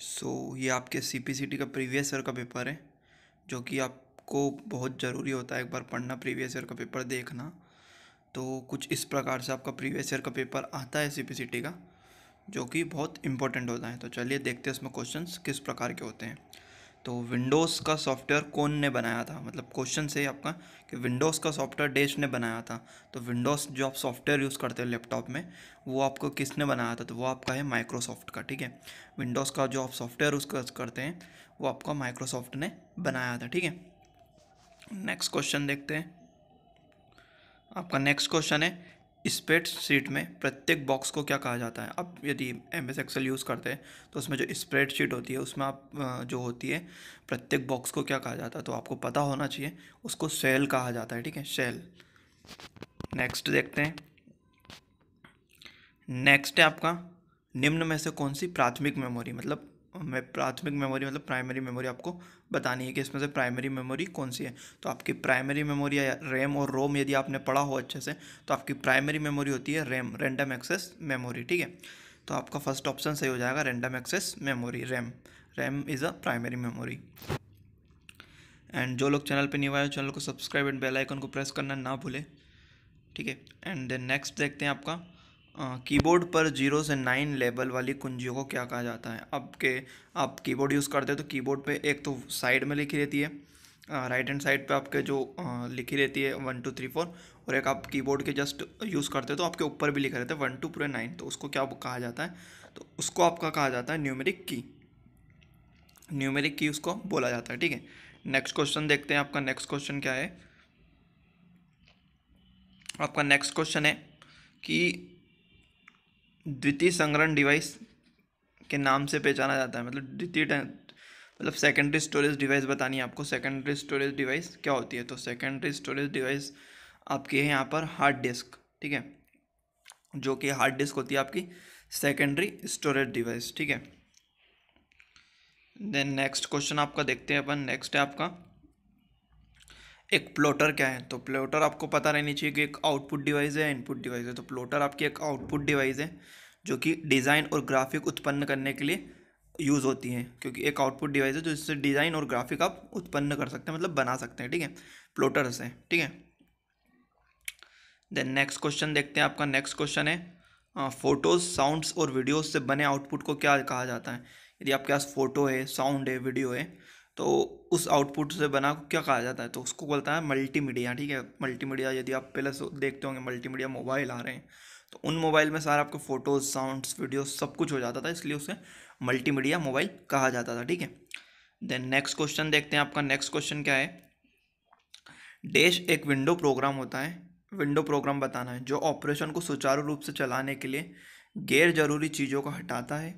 सो so, ये आपके C P C T का प्रीवियस ईयर का पेपर है जो कि आपको बहुत ज़रूरी होता है एक बार पढ़ना प्रीवियस ईयर का पेपर देखना तो कुछ इस प्रकार से आपका प्रीवियस ईयर का पेपर आता है सी पी सी टी का जो कि बहुत इंपॉर्टेंट होता है तो चलिए देखते हैं इसमें क्वेश्चंस किस प्रकार के होते हैं तो विंडोज़ का सॉफ्टवेयर कौन ने बनाया था मतलब क्वेश्चन से आपका कि विंडोज़ का सॉफ्टवेयर डेस्ट ने बनाया था तो विंडोज़ जो आप सॉफ्टवेयर यूज़ करते हो लैपटॉप में वो आपको किसने बनाया था तो वो आपका है माइक्रोसॉफ्ट का ठीक है विंडोज़ का जो आप सॉफ्टवेयर यूज़ करते हैं वो आपका माइक्रोसॉफ्ट ने बनाया था ठीक है नेक्स्ट क्वेश्चन देखते हैं आपका नेक्स्ट क्वेश्चन है स्प्रेड शीट में प्रत्येक बॉक्स को क्या कहा जाता है अब यदि एम एस एक्सल यूज़ करते हैं तो उसमें जो स्प्रेड शीट होती है उसमें आप जो होती है प्रत्येक बॉक्स को क्या कहा जाता है तो आपको पता होना चाहिए उसको सेल कहा जाता है ठीक है सेल नेक्स्ट देखते हैं नेक्स्ट है आपका निम्न में से कौन सी प्राथमिक मेमोरी मतलब मैं प्राथमिक मेमोरी मतलब प्राइमरी मेमोरी आपको बतानी है कि इसमें से प्राइमरी मेमोरी कौन सी है तो आपकी प्राइमरी मेमोरी या रैम और रोम यदि आपने पढ़ा हो अच्छे से तो आपकी प्राइमरी मेमोरी होती है रैम रैंडम एक्सेस मेमोरी ठीक है तो आपका फर्स्ट ऑप्शन सही हो जाएगा random access memory RAM RAM is a primary memory and जो लोग चैनल पर नहीं हुआ चैनल को सब्सक्राइब एंड बेलाइकन को प्रेस करना ना भूलें ठीक है एंड देन नेक्स्ट देखते हैं आपका कीबोर्ड पर जीरो से नाइन लेबल वाली कुंजियों को क्या कहा जाता है अब के आप कीबोर्ड यूज़ करते हो तो कीबोर्ड पे एक तो साइड में लिखी रहती है राइट हैंड साइड पे आपके जो आ, लिखी रहती है वन टू थ्री फोर और एक आप कीबोर्ड के जस्ट यूज़ करते हो तो आपके ऊपर भी लिखा रहता है वन टू पूरे नाइन तो उसको क्या कहा जाता है तो उसको आपका कहा जाता है न्यूमेरिक की न्यूमेरिक की उसको बोला जाता है ठीक है नेक्स्ट क्वेश्चन देखते हैं आपका नेक्स्ट क्वेश्चन क्या है आपका नेक्स्ट क्वेश्चन है कि द्वितीय संग्रहण डिवाइस के नाम से पहचाना जाता है मतलब द्वितीय मतलब सेकेंडरी स्टोरेज डिवाइस बतानी है आपको सेकेंडरी स्टोरेज डिवाइस क्या होती है तो सेकेंडरी स्टोरेज डिवाइस आपकी है यहाँ पर हार्ड डिस्क ठीक है जो कि हार्ड डिस्क होती है आपकी सेकेंडरी स्टोरेज डिवाइस ठीक है देन नेक्स्ट क्वेश्चन आपका देखते हैं अपन नेक्स्ट है आपका एक प्लोटर क्या है तो प्लोटर आपको पता रहनी चाहिए कि एक आउटपुट डिवाइस है इनपुट डिवाइस है तो प्लोटर आपकी एक आउटपुट डिवाइस है जो कि डिज़ाइन और ग्राफिक उत्पन्न करने के लिए यूज़ होती है क्योंकि एक आउटपुट डिवाइस है जो तो इससे डिज़ाइन और ग्राफिक आप उत्पन्न कर सकते हैं मतलब बना सकते हैं ठीक है प्लोटर से ठीक है देन नेक्स्ट क्वेश्चन देखते हैं आपका नेक्स्ट क्वेश्चन है फ़ोटोज़ साउंड्स और वीडियोज़ से बने आउटपुट को क्या कहा जाता है यदि आपके पास फ़ोटो है साउंड है वीडियो है तो उस आउटपुट से बना को क्या कहा जाता है तो उसको बोलता है मल्टीमीडिया ठीक है मल्टीमीडिया यदि आप पहले देखते होंगे मल्टीमीडिया मोबाइल आ रहे हैं तो उन मोबाइल में सारा आपको फ़ोटोज़ साउंड्स वीडियो सब कुछ हो जाता था इसलिए उसे मल्टीमीडिया मोबाइल कहा जाता था ठीक है देन नेक्स्ट क्वेश्चन देखते हैं आपका नेक्स्ट क्वेश्चन क्या है डैश एक विंडो प्रोग्राम होता है विंडो प्रोग्राम बताना है जो ऑपरेशन को सुचारू रूप से चलाने के लिए गैर जरूरी चीज़ों को हटाता है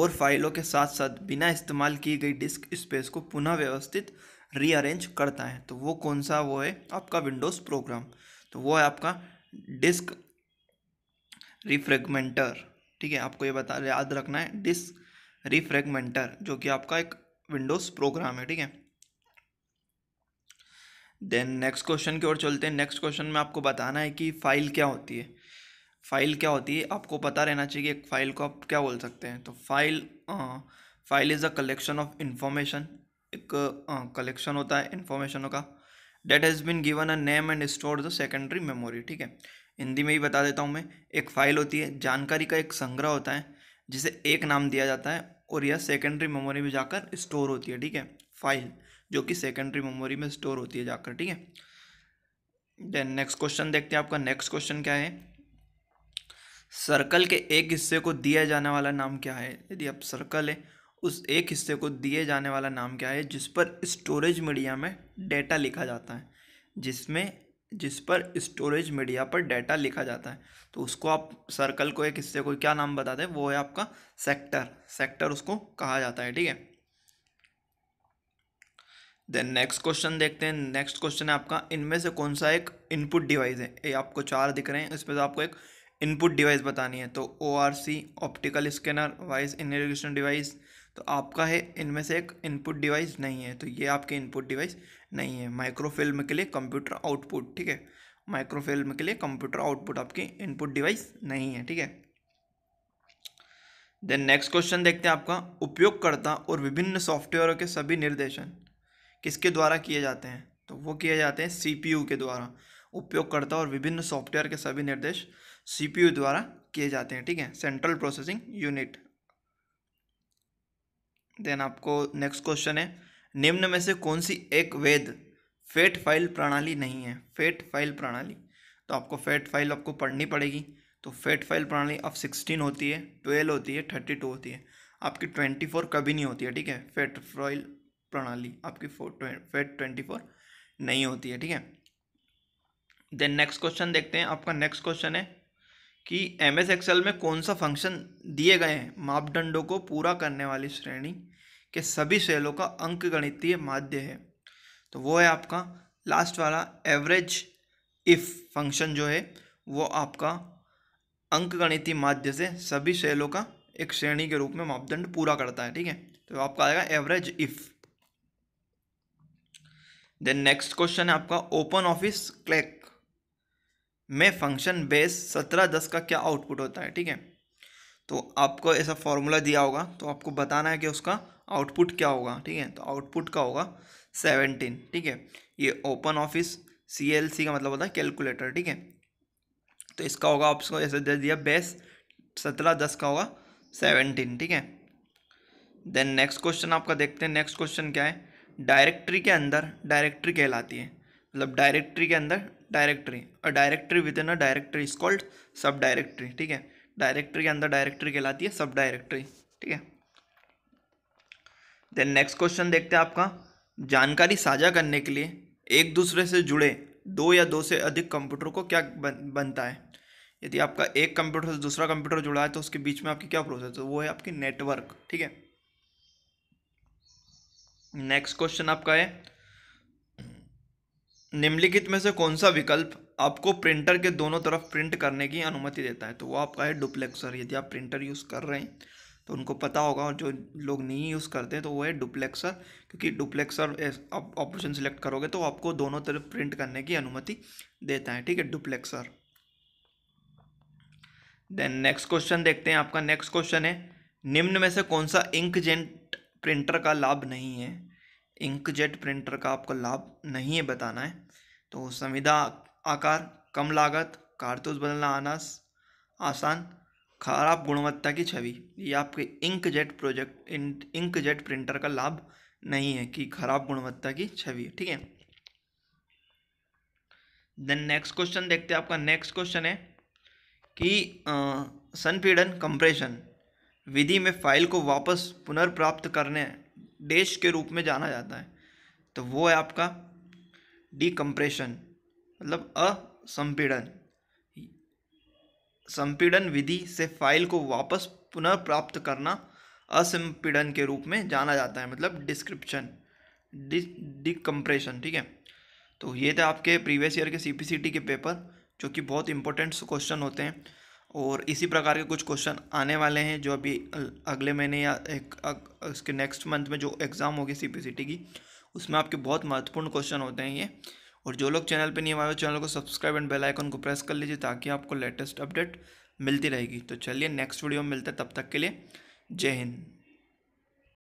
और फाइलों के साथ साथ बिना इस्तेमाल की गई डिस्क स्पेस को पुनः व्यवस्थित रीअरेंज करता है तो वो कौन सा वो है आपका विंडोज़ प्रोग्राम तो वो है आपका डिस्क रिफ्रेगमेंटर ठीक है आपको ये बता याद रखना है डिस्क रिफ्रेगमेंटर जो कि आपका एक विंडोज़ प्रोग्राम है ठीक है देन नेक्स्ट क्वेश्चन की ओर चलते हैं नेक्स्ट क्वेश्चन में आपको बताना है कि फ़ाइल क्या होती है फ़ाइल क्या होती है आपको पता रहना चाहिए कि एक फ़ाइल को आप क्या बोल सकते हैं तो file file is a collection of information एक कलेक्शन होता है इन्फॉर्मेशनों का that has been given a name and store the secondary memory ठीक है हिंदी में ही बता देता हूँ मैं एक फ़ाइल होती है जानकारी का एक संग्रह होता है जिसे एक नाम दिया जाता है और यह सेकेंडरी मेमोरी में जाकर स्टोर होती है ठीक है फाइल जो कि सेकेंडरी मेमोरी में स्टोर होती है जाकर ठीक है देन नेक्स्ट क्वेश्चन देखते हैं आपका नेक्स्ट क्वेश्चन क्या है सर्कल के एक हिस्से को दिया जाने वाला नाम क्या है यदि आप सर्कल है उस एक हिस्से को दिए जाने वाला नाम क्या है जिस पर स्टोरेज मीडिया में डेटा लिखा जाता है जिसमें जिस पर स्टोरेज मीडिया पर डेटा लिखा जाता है तो उसको आप सर्कल को एक हिस्से को क्या नाम बताते हैं वो है आपका सेक्टर सेक्टर उसको कहा जाता है ठीक है देन नेक्स्ट क्वेश्चन देखते हैं नेक्स्ट क्वेश्चन है आपका इनमें से कौन सा एक इनपुट डिवाइस है ये आपको चार दिख रहे हैं इसमें से आपको एक इनपुट डिवाइस बतानी है तो O R C optical scanner voice recognition device तो आपका है इनमें से एक इनपुट डिवाइस नहीं है तो ये आपके इनपुट डिवाइस नहीं है माइक्रोफिल्म के लिए कंप्यूटर आउटपुट ठीक है माइक्रोफिल्म के लिए कंप्यूटर आउटपुट आपकी इनपुट डिवाइस नहीं है ठीक है देन नेक्स्ट क्वेश्चन देखते हैं आपका उपयोगकर्ता और विभिन्न सॉफ्टवेयरों के सभी निर्देशन किसके द्वारा किए जाते हैं तो वो किए जाते हैं सी के द्वारा उपयोगकर्ता और विभिन्न सॉफ्टवेयर के सभी निर्देश सीपीयू द्वारा किए जाते हैं ठीक है सेंट्रल प्रोसेसिंग यूनिट देन आपको नेक्स्ट क्वेश्चन है निम्न में से कौन सी एक वेद फेट फाइल प्रणाली नहीं है फेट फाइल प्रणाली तो आपको फेट फाइल आपको पढ़नी पड़ेगी तो फेट फाइल प्रणाली अब सिक्सटीन होती है ट्वेल्व होती है थर्टी टू होती है आपकी ट्वेंटी फोर कभी नहीं होती है ठीक है फेट फाइल प्रणाली आपकी फेट ट्वेंटी फोर नहीं होती है ठीक है देन नेक्स्ट क्वेश्चन देखते हैं आपका नेक्स्ट क्वेश्चन है कि एम एस एक्सेल में कौन सा फंक्शन दिए गए हैं मापदंडों को पूरा करने वाली श्रेणी के सभी सेलों का अंक गणितीय माध्य है तो वो है आपका लास्ट वाला एवरेज इफ़ फंक्शन जो है वो आपका अंक गणितीय माध्य से सभी सेलों का एक श्रेणी के रूप में मापदंड पूरा करता है ठीक है तो आपका आएगा average if then next question है आपका ओपन ऑफिस क्लैक में फंक्शन बेस सत्रह दस का क्या आउटपुट होता है ठीक है तो आपको ऐसा फॉर्मूला दिया होगा तो आपको बताना है कि उसका आउटपुट क्या होगा ठीक है तो आउटपुट का होगा सेवनटीन ठीक है ये open office C L C का मतलब होता है कैलकुलेटर ठीक है तो इसका होगा आपको ऐसे दे दिया बेस सत्रह दस का होगा सेवनटीन ठीक है देन नेक्स्ट क्वेश्चन आपका देखते हैं नेक्स्ट क्वेश्चन क्या है डायरेक्टरी के अंदर डायरेक्टरी कहलाती है मतलब डायरेक्टरी के अंदर डायरेक्टरी और directory within a directory is called subdirectory ठीक है डायरेक्टरी के अंदर डायरेक्टरी कहलाती है सब डायरेक्टरी ठीक है देन नेक्स्ट क्वेश्चन देखते हैं आपका जानकारी साझा करने के लिए एक दूसरे से जुड़े दो या दो से अधिक कंप्यूटर को क्या बन, बनता है यदि आपका एक कंप्यूटर से दूसरा कंप्यूटर जुड़ा है तो उसके बीच में आपकी क्या प्रोसेस है तो वो है आपकी नेटवर्क ठीक है नेक्स्ट क्वेश्चन आपका है निम्नलिखित में से कौन सा विकल्प आपको प्रिंटर के दोनों तरफ प्रिंट करने की अनुमति देता है तो वो आपका है डुप्लेक्सर यदि आप प्रिंटर यूज़ कर रहे हैं तो उनको पता होगा और जो लोग नहीं यूज़ करते हैं तो वो है डुप्लेक्सर क्योंकि डुप्लेक्सर आप ऑप्शन सिलेक्ट करोगे तो आपको दोनों तरफ प्रिंट करने की अनुमति देता है ठीक है डुप्लेक्सर देन नेक्स्ट क्वेश्चन देखते हैं आपका नेक्स्ट क्वेश्चन है निम्न में से कौन सा इंक प्रिंटर का लाभ नहीं है इंकजेट प्रिंटर का आपको लाभ नहीं है बताना है तो संविधा आकार कम लागत कारतूस बदलना आना आसान खराब गुणवत्ता की छवि ये आपके इंकजेट प्रोजेक्ट इंकजेट प्रिंटर का लाभ नहीं है कि खराब गुणवत्ता की छवि ठीक है देन नेक्स्ट क्वेश्चन देखते हैं आपका नेक्स्ट क्वेश्चन है कि संपीड़न कंप्रेशन विधि में फाइल को वापस पुनर्प्राप्त करने डैश के रूप में जाना जाता है तो वो है आपका डिकम्प्रेशन मतलब असंपीड़न संपीड़न विधि से फाइल को वापस पुनर्प्राप्त करना असंपीड़न के रूप में जाना जाता है मतलब डिस्क्रिप्शन डिकम्प्रेशन ठीक है तो ये थे आपके प्रीवियस ईयर के सी के पेपर जो कि बहुत इंपॉर्टेंट क्वेश्चन होते हैं और इसी प्रकार के कुछ क्वेश्चन आने वाले हैं जो अभी अगले महीने या एक उसके इसके नेक्स्ट मंथ में जो एग्ज़ाम होगी सी की उसमें आपके बहुत महत्वपूर्ण क्वेश्चन होते हैं ये और जो लोग चैनल पे नहीं हमारे चैनल को सब्सक्राइब एंड बेल आइकन को प्रेस कर लीजिए ताकि आपको लेटेस्ट अपडेट मिलती रहेगी तो चलिए नेक्स्ट वीडियो में मिलते हैं तब तक के लिए जय हिंद